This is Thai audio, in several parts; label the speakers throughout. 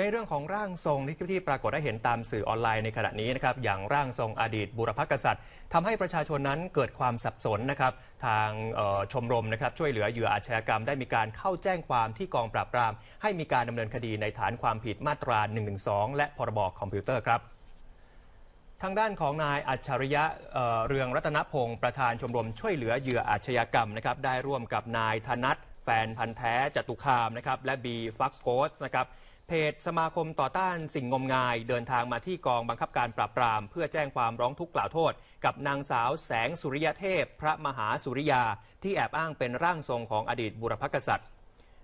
Speaker 1: ในเรื่องของร่างทรงที่ปรากฏได้เห็นตามสื่อออนไลน์ในขณะนี้นะครับอย่างร่างทรงอดีตบุรพกษัตริย์ ทำให้ประชาชนนั้นเกิดความสับสนนะครับทางชมรมนะครับช่วยเหลือเหยื่ออาชญากรรม ได้มีการเข้าแจ้งความที่กองปราบปรามให้มีการดำเนินคดีในฐานความผิดมาตรา1นึและพรบคอมพิวเตอร์ครับ ทางด้านของนายอัจฉริยะเรืองรัตนพงศ์ประธานชมรมช่วยเหลือเหยื่ออาชญากรรมนะครับได้ร่วมกับนายธนัทแฟนพันธ์แท้จตุคามนะครับและบีฟักโกสนะครับเพจสมาคมต่อต้านสิ่งงมงาย เดินทางมาที่กองบังคับการปราบปราม เพื่อแจ้งความร้องทุกข์กล่าวโทษ กับนางสาวแสงสุริยเทพพระมหาสุริยา ที่แอบอ้างเป็นร่างทรงของอดีตบุรพกษัตริย์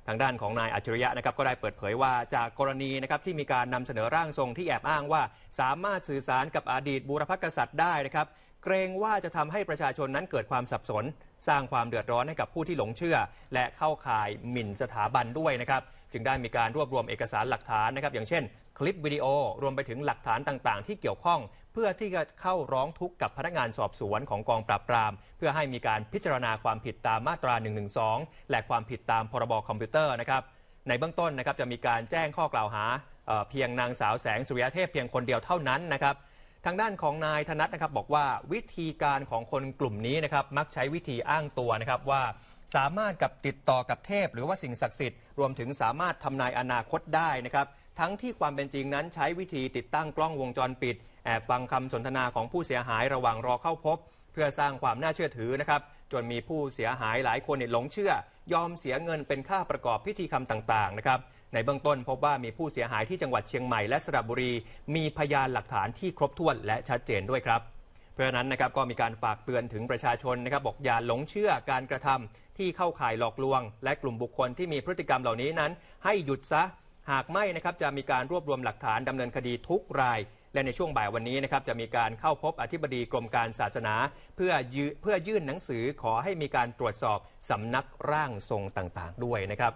Speaker 1: ทางด้านของนายอัจฉริยะนะครับก็ได้เปิดเผยว่าจากกรณีนะครับที่มีการนำเสนอร่างทรงที่แอบอ้างว่า สามารถสื่อสารกับอดีตบุรพกษัตริย์ได้นะครับเกรงว่าจะทำให้ประชาชนนั้นเกิดความสับสน สร้างความเดือดร้อนให้กับผู้ที่หลงเชื่อ และเข้าข่ายหมิ่นสถาบันด้วยนะครับ จึงได้มีการรวบรวมเอกสารหลักฐานนะครับ อย่างเช่น คลิปวิดีโอรวมไปถึงหลักฐานต่างๆ ที่เกี่ยวข้องเพื่อที่จะเข้าร้องทุกข์กับพนักงานสอบสวนของกองปราบปราม เพื่อให้มีการพิจารณาความผิดตามมาตรา1นึและความผิดตามพรบคอมพิวเตอร์นะครับ ในเบื้องต้นนะครับจะมีการแจ้งข้อกล่าวหาเพียงนางสาวแสงสุริยเทพเพียงคนเดียวเท่านั้นนะครับทางด้านของนายธนัทนะครับบอกว่าวิธีการของคนกลุ่มนี้นะครับมักใช้วิธีอ้างตัวนะครับว่า สามารถกับติดต่อกับเทพหรือว่าสิ่งศักดิ์สิทธิ์รวมถึงสามารถทำนายอนาคตได้นะครับ ทั้งที่ความเป็นจริงนั้นใช้วิธีติดตั้งกล้องวงจรปิดแอบฟังคำสนทนาของผู้เสียหายระหว่างรอเข้าพบ เพื่อสร้างความน่าเชื่อถือนะครับจนมีผู้เสียหายหลายคนหลงเชื่อ ยอมเสียเงินเป็นค่าประกอบพิธีกรรมต่างๆนะครับในเบื้องต้นพบว่ามีผู้เสียหายที่จังหวัดเชียงใหม่และสระบุรี มีพยานหลักฐานที่ครบถ้วนและชัดเจนด้วยครับเพราะนั้นนะครับก็มีการฝากเตือนถึงประชาชนนะครับบอกอย่าหลงเชื่อการกระทำที่เข้าข่ายหลอกลวงและกลุ่มบุคคลที่มีพฤติกรรมเหล่านี้นั้น ให้หยุดซะหากไม่นะครับจะมีการรวบรวมหลักฐานดำเนินคดีทุกราย และในช่วงบ่ายวันนี้นะครับจะมีการเข้าพบอธิบดีกรมการศาสนา เพื่อเพื่อยื่นหนังสือขอให้มีการตรวจสอบสำนักร่างทรงต่างๆ ด้วยนะครับ